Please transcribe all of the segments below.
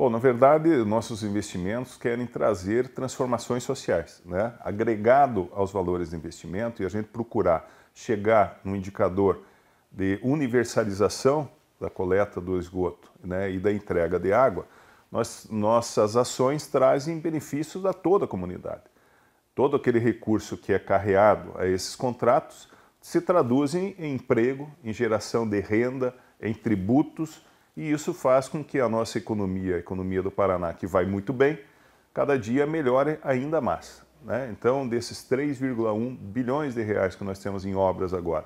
Bom, na verdade, nossos investimentos querem trazer transformações sociais, né? agregado aos valores de investimento e a gente procurar chegar no indicador de universalização da coleta do esgoto né? e da entrega de água, nós, nossas ações trazem benefícios a toda a comunidade. Todo aquele recurso que é carreado a esses contratos se traduzem em emprego, em geração de renda, em tributos e isso faz com que a nossa economia, a economia do Paraná, que vai muito bem, cada dia melhore ainda mais. Né? Então, desses 3,1 bilhões de reais que nós temos em obras agora,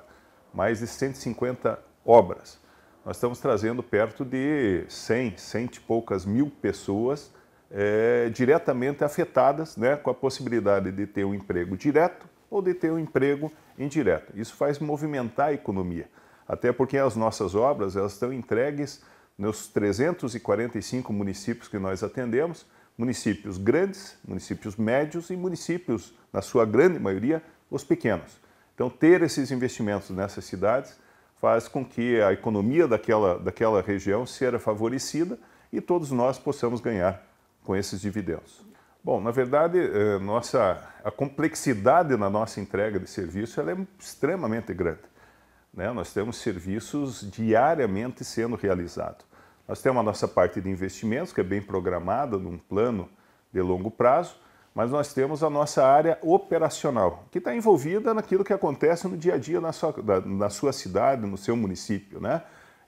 mais de 150 obras, nós estamos trazendo perto de 100, 100 e poucas mil pessoas é, diretamente afetadas né, com a possibilidade de ter um emprego direto ou de ter um emprego indireto. Isso faz movimentar a economia, até porque as nossas obras elas estão entregues nos 345 municípios que nós atendemos, municípios grandes, municípios médios e municípios, na sua grande maioria, os pequenos. Então, ter esses investimentos nessas cidades faz com que a economia daquela, daquela região seja favorecida e todos nós possamos ganhar com esses dividendos. Bom, na verdade, eh, nossa, a complexidade na nossa entrega de serviço é extremamente grande. Né? Nós temos serviços diariamente sendo realizados. Nós temos a nossa parte de investimentos, que é bem programada num plano de longo prazo, mas nós temos a nossa área operacional, que está envolvida naquilo que acontece no dia a dia na sua, na sua cidade, no seu município. Né?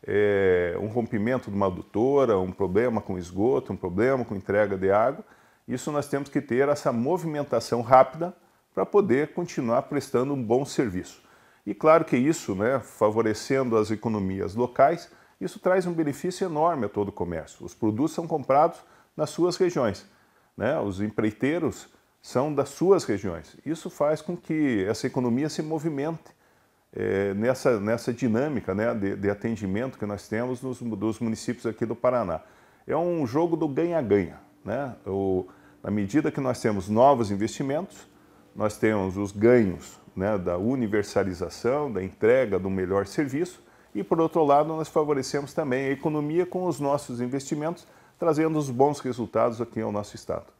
É, um rompimento de uma adutora, um problema com esgoto, um problema com entrega de água. Isso nós temos que ter essa movimentação rápida para poder continuar prestando um bom serviço. E claro que isso, né, favorecendo as economias locais, isso traz um benefício enorme a todo o comércio. Os produtos são comprados nas suas regiões, né? os empreiteiros são das suas regiões. Isso faz com que essa economia se movimente é, nessa, nessa dinâmica né, de, de, atendimento que nós temos nos, dos municípios aqui do Paraná. É um jogo do ganha-ganha. Né? O, na medida que nós temos novos investimentos, nós temos os ganhos né, da universalização, da entrega do melhor serviço. E, por outro lado, nós favorecemos também a economia com os nossos investimentos, trazendo os bons resultados aqui ao nosso Estado.